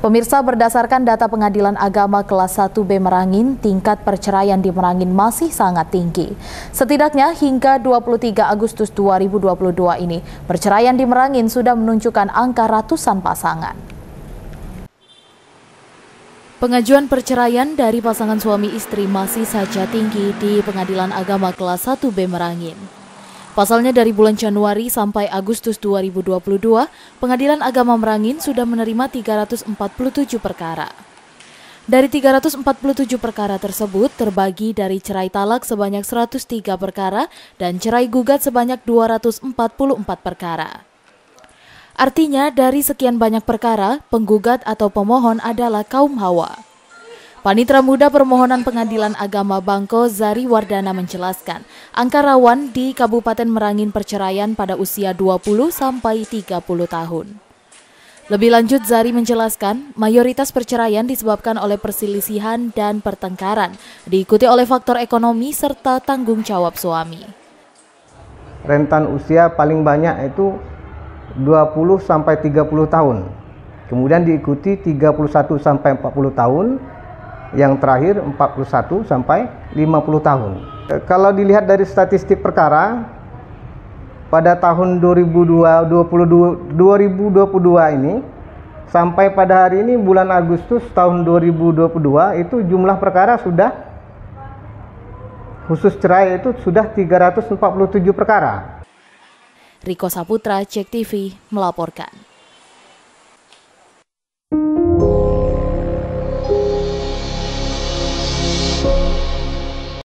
Pemirsa berdasarkan data Pengadilan Agama kelas 1B Merangin, tingkat perceraian di Merangin masih sangat tinggi. Setidaknya hingga 23 Agustus 2022 ini, perceraian di Merangin sudah menunjukkan angka ratusan pasangan. Pengajuan perceraian dari pasangan suami istri masih saja tinggi di Pengadilan Agama kelas 1B Merangin. Pasalnya dari bulan Januari sampai Agustus 2022, Pengadilan Agama Merangin sudah menerima 347 perkara. Dari 347 perkara tersebut terbagi dari cerai talak sebanyak 103 perkara dan cerai gugat sebanyak 244 perkara. Artinya dari sekian banyak perkara, penggugat atau pemohon adalah kaum hawa. Panitra Muda Permohonan Pengadilan Agama Bangko Zari Wardana menjelaskan, angka rawan di Kabupaten Merangin perceraian pada usia 20 sampai 30 tahun. Lebih lanjut Zari menjelaskan, mayoritas perceraian disebabkan oleh perselisihan dan pertengkaran, diikuti oleh faktor ekonomi serta tanggung jawab suami. Rentan usia paling banyak itu 20 sampai 30 tahun. Kemudian diikuti 31 sampai 40 tahun, yang terakhir 41 sampai 50 tahun. Eh, kalau dilihat dari statistik perkara pada tahun 2022, 2022 ini sampai pada hari ini bulan Agustus tahun 2022 itu jumlah perkara sudah khusus cerai itu sudah 347 perkara. Riko Saputra, Cek TV melaporkan.